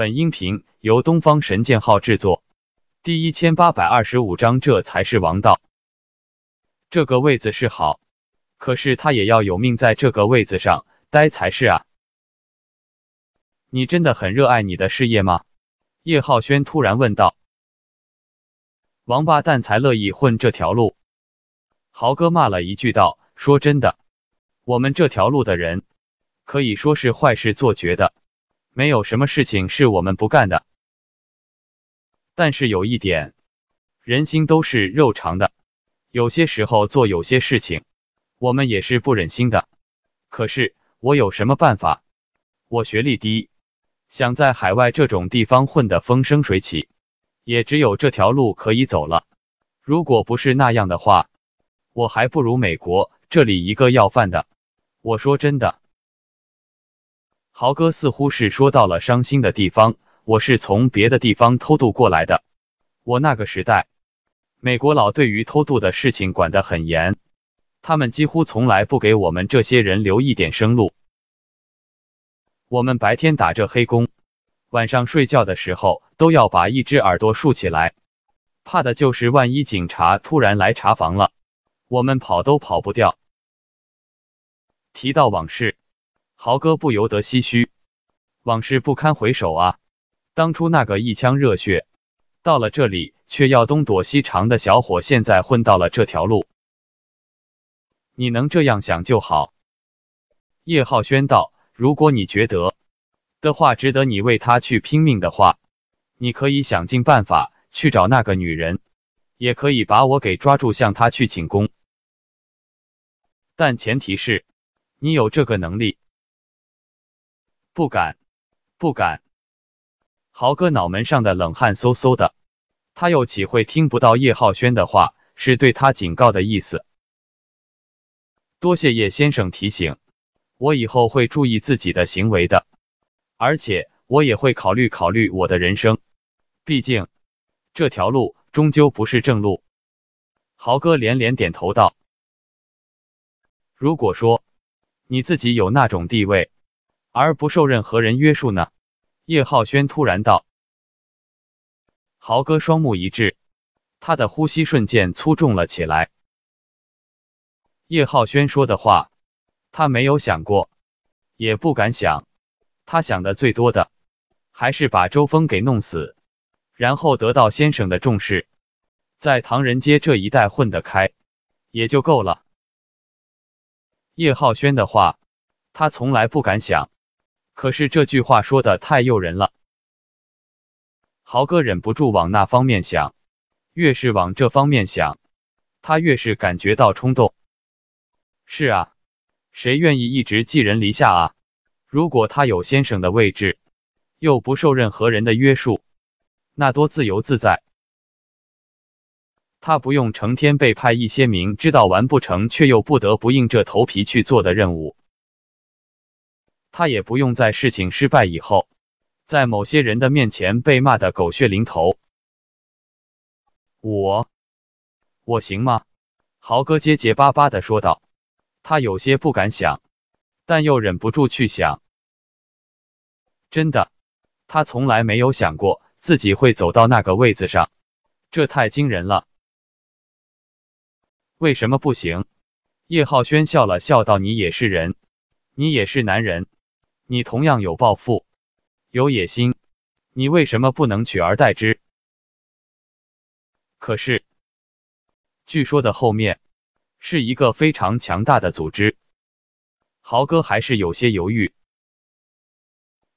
本音频由东方神剑号制作，第一千八百二十五章，这才是王道。这个位子是好，可是他也要有命在这个位子上待才是啊！你真的很热爱你的事业吗？叶浩轩突然问道。王八蛋才乐意混这条路，豪哥骂了一句道：“说真的，我们这条路的人，可以说是坏事做绝的。”没有什么事情是我们不干的，但是有一点，人心都是肉长的，有些时候做有些事情，我们也是不忍心的。可是我有什么办法？我学历低，想在海外这种地方混得风生水起，也只有这条路可以走了。如果不是那样的话，我还不如美国这里一个要饭的。我说真的。豪哥似乎是说到了伤心的地方。我是从别的地方偷渡过来的。我那个时代，美国佬对于偷渡的事情管得很严，他们几乎从来不给我们这些人留一点生路。我们白天打着黑工，晚上睡觉的时候都要把一只耳朵竖起来，怕的就是万一警察突然来查房了，我们跑都跑不掉。提到往事。豪哥不由得唏嘘：“往事不堪回首啊！当初那个一腔热血，到了这里却要东躲西藏的小伙，现在混到了这条路。你能这样想就好。”叶浩轩道：“如果你觉得的话，值得你为他去拼命的话，你可以想尽办法去找那个女人，也可以把我给抓住，向他去请功。但前提是你有这个能力。”不敢，不敢。豪哥脑门上的冷汗嗖嗖的，他又岂会听不到叶浩轩的话，是对他警告的意思。多谢叶先生提醒，我以后会注意自己的行为的，而且我也会考虑考虑我的人生，毕竟这条路终究不是正路。豪哥连连点头道：“如果说你自己有那种地位。”而不受任何人约束呢？叶浩轩突然道。豪哥双目一滞，他的呼吸瞬间粗重了起来。叶浩轩说的话，他没有想过，也不敢想。他想的最多的，还是把周峰给弄死，然后得到先生的重视，在唐人街这一带混得开，也就够了。叶浩轩的话，他从来不敢想。可是这句话说的太诱人了，豪哥忍不住往那方面想，越是往这方面想，他越是感觉到冲动。是啊，谁愿意一直寄人篱下啊？如果他有先生的位置，又不受任何人的约束，那多自由自在！他不用成天被派一些明知道完不成却又不得不硬着头皮去做的任务。他也不用在事情失败以后，在某些人的面前被骂得狗血淋头。我，我行吗？豪哥结结巴巴的说道。他有些不敢想，但又忍不住去想。真的，他从来没有想过自己会走到那个位子上，这太惊人了。为什么不行？叶浩轩笑了笑，道：“你也是人，你也是男人。”你同样有抱负，有野心，你为什么不能取而代之？可是，据说的后面是一个非常强大的组织，豪哥还是有些犹豫。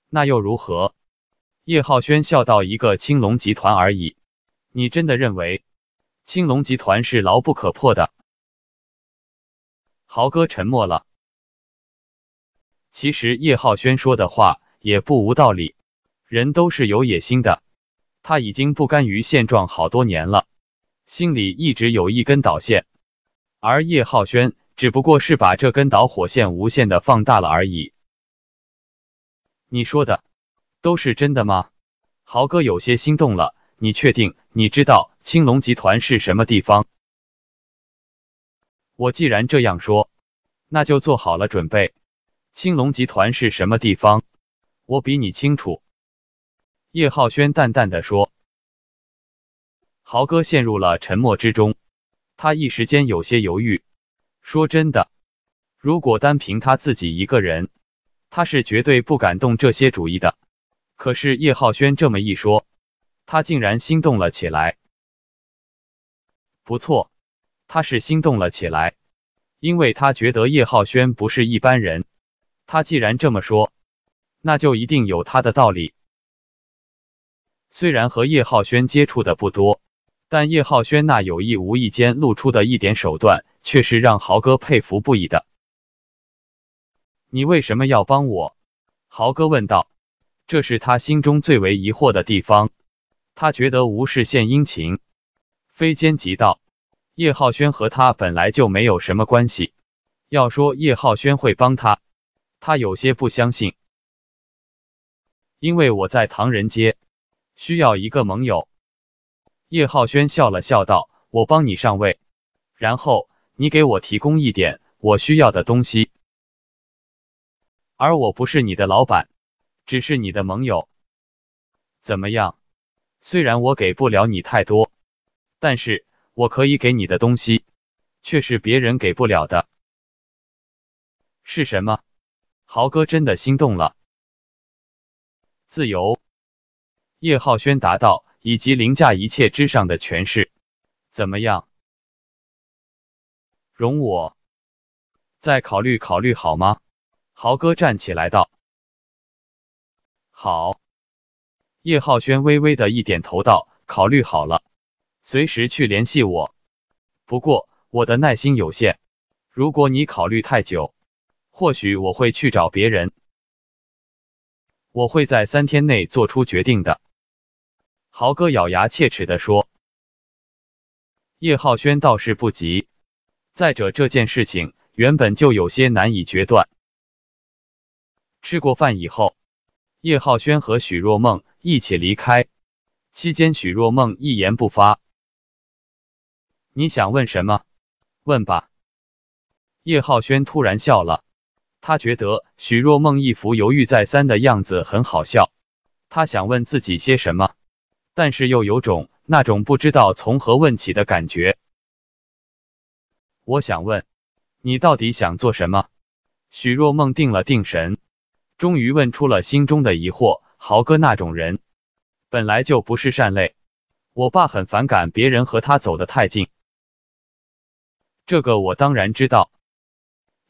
那又如何？叶浩轩笑道：“一个青龙集团而已，你真的认为青龙集团是牢不可破的？”豪哥沉默了。其实叶浩轩说的话也不无道理，人都是有野心的，他已经不甘于现状好多年了，心里一直有一根导线，而叶浩轩只不过是把这根导火线无限的放大了而已。你说的都是真的吗？豪哥有些心动了，你确定？你知道青龙集团是什么地方？我既然这样说，那就做好了准备。青龙集团是什么地方？我比你清楚。”叶浩轩淡淡的说。豪哥陷入了沉默之中，他一时间有些犹豫。说真的，如果单凭他自己一个人，他是绝对不敢动这些主意的。可是叶浩轩这么一说，他竟然心动了起来。不错，他是心动了起来，因为他觉得叶浩轩不是一般人。他既然这么说，那就一定有他的道理。虽然和叶浩轩接触的不多，但叶浩轩那有意无意间露出的一点手段，却是让豪哥佩服不已的。你为什么要帮我？豪哥问道，这是他心中最为疑惑的地方。他觉得无事献殷勤，非奸即盗。叶浩轩和他本来就没有什么关系，要说叶浩轩会帮他。他有些不相信，因为我在唐人街需要一个盟友。叶浩轩笑了笑，道：“我帮你上位，然后你给我提供一点我需要的东西。而我不是你的老板，只是你的盟友。怎么样？虽然我给不了你太多，但是我可以给你的东西，却是别人给不了的。是什么？”豪哥真的心动了，自由。叶浩轩答道，以及凌驾一切之上的权势，怎么样？容我再考虑考虑好吗？豪哥站起来道。好。叶浩轩微微的一点头道，考虑好了，随时去联系我。不过我的耐心有限，如果你考虑太久。或许我会去找别人，我会在三天内做出决定的。”豪哥咬牙切齿的说。叶浩轩倒是不急，再者这件事情原本就有些难以决断。吃过饭以后，叶浩轩和许若梦一起离开，期间许若梦一言不发。你想问什么？问吧。叶浩轩突然笑了。他觉得许若梦一副犹豫再三的样子很好笑，他想问自己些什么，但是又有种那种不知道从何问起的感觉。我想问，你到底想做什么？许若梦定了定神，终于问出了心中的疑惑：豪哥那种人，本来就不是善类，我爸很反感别人和他走得太近。这个我当然知道。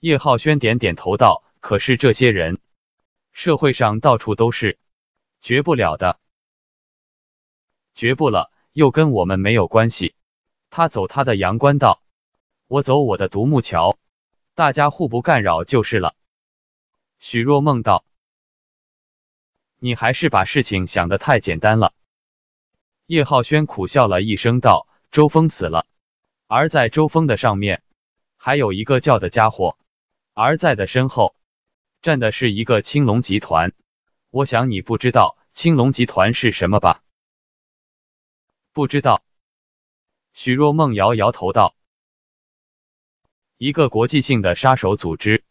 叶浩轩点点头道：“可是这些人，社会上到处都是，绝不了的。绝不了又跟我们没有关系。他走他的阳关道，我走我的独木桥，大家互不干扰就是了。”许若梦道：“你还是把事情想的太简单了。”叶浩轩苦笑了一声道：“周峰死了，而在周峰的上面，还有一个叫的家伙。”而在的身后，站的是一个青龙集团。我想你不知道青龙集团是什么吧？不知道。许若梦摇摇头道：“一个国际性的杀手组织，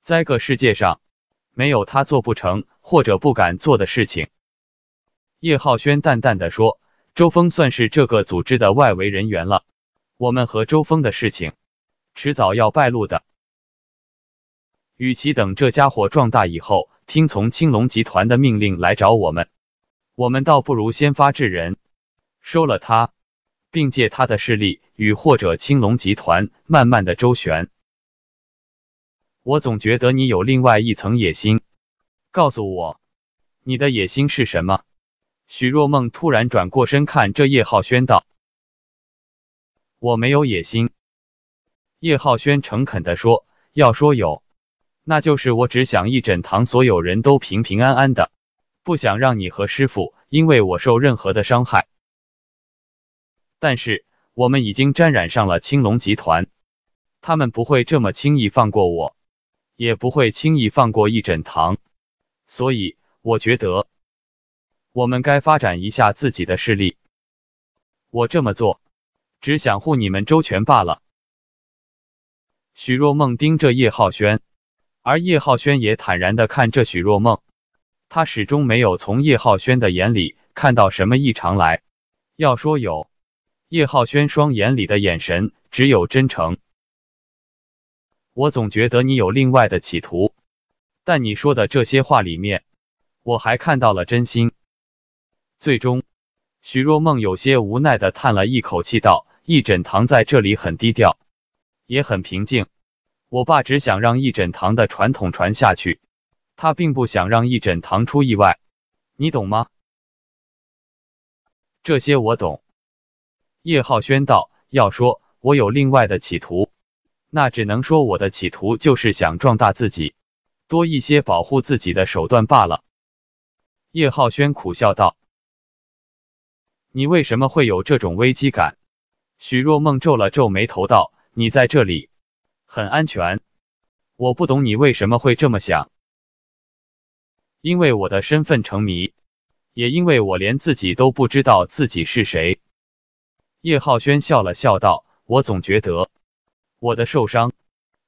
在个世界上，没有他做不成或者不敢做的事情。”叶浩轩淡淡的说：“周峰算是这个组织的外围人员了，我们和周峰的事情，迟早要败露的。”与其等这家伙壮大以后听从青龙集团的命令来找我们，我们倒不如先发制人，收了他，并借他的势力与或者青龙集团慢慢的周旋。我总觉得你有另外一层野心，告诉我，你的野心是什么？许若梦突然转过身看这叶浩轩道：“我没有野心。”叶浩轩诚恳的说：“要说有。”那就是我只想一诊堂所有人都平平安安的，不想让你和师傅因为我受任何的伤害。但是我们已经沾染上了青龙集团，他们不会这么轻易放过我，也不会轻易放过一诊堂。所以我觉得，我们该发展一下自己的势力。我这么做，只想护你们周全罢了。许若梦盯着叶浩轩。而叶浩轩也坦然地看这许若梦，他始终没有从叶浩轩的眼里看到什么异常来。要说有，叶浩轩双眼里的眼神只有真诚。我总觉得你有另外的企图，但你说的这些话里面，我还看到了真心。最终，许若梦有些无奈地叹了一口气道：“一诊堂在这里很低调，也很平静。”我爸只想让义诊堂的传统传下去，他并不想让义诊堂出意外，你懂吗？这些我懂。叶浩轩道：“要说我有另外的企图，那只能说我的企图就是想壮大自己，多一些保护自己的手段罢了。”叶浩轩苦笑道：“你为什么会有这种危机感？”许若梦皱了皱眉头道：“你在这里。”很安全，我不懂你为什么会这么想，因为我的身份成谜，也因为我连自己都不知道自己是谁。叶浩轩笑了笑道：“我总觉得我的受伤，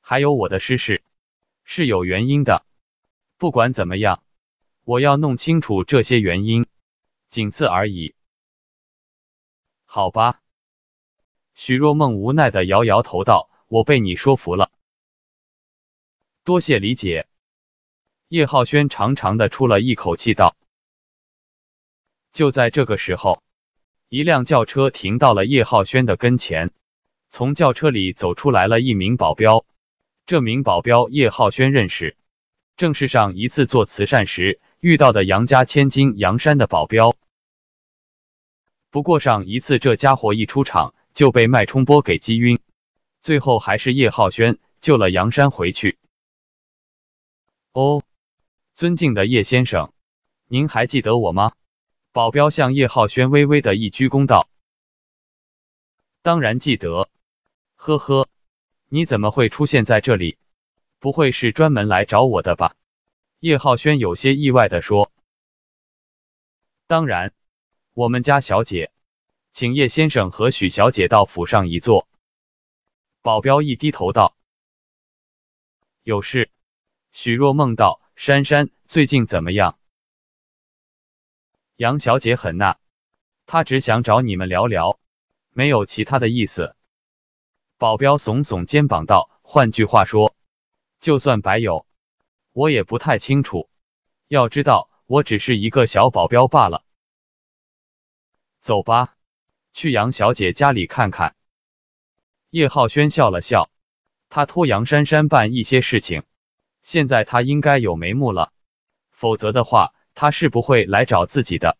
还有我的失事，是有原因的。不管怎么样，我要弄清楚这些原因，仅此而已。”好吧，许若梦无奈的摇摇头道。我被你说服了，多谢理解。叶浩轩长长的出了一口气，道：“就在这个时候，一辆轿车停到了叶浩轩的跟前，从轿车里走出来了一名保镖。这名保镖叶浩轩认识，正是上一次做慈善时遇到的杨家千金杨珊的保镖。不过上一次这家伙一出场就被脉冲波给击晕。”最后还是叶浩轩救了杨山回去。哦，尊敬的叶先生，您还记得我吗？保镖向叶浩轩微微的一鞠躬道：“当然记得。”呵呵，你怎么会出现在这里？不会是专门来找我的吧？叶浩轩有些意外的说：“当然，我们家小姐，请叶先生和许小姐到府上一坐。”保镖一低头道：“有事。”许若梦道：“珊珊最近怎么样？”杨小姐很纳，她只想找你们聊聊，没有其他的意思。保镖耸耸肩膀道：“换句话说，就算白有，我也不太清楚。要知道，我只是一个小保镖罢了。”走吧，去杨小姐家里看看。叶浩轩笑了笑，他托杨珊珊办一些事情，现在他应该有眉目了，否则的话，他是不会来找自己的。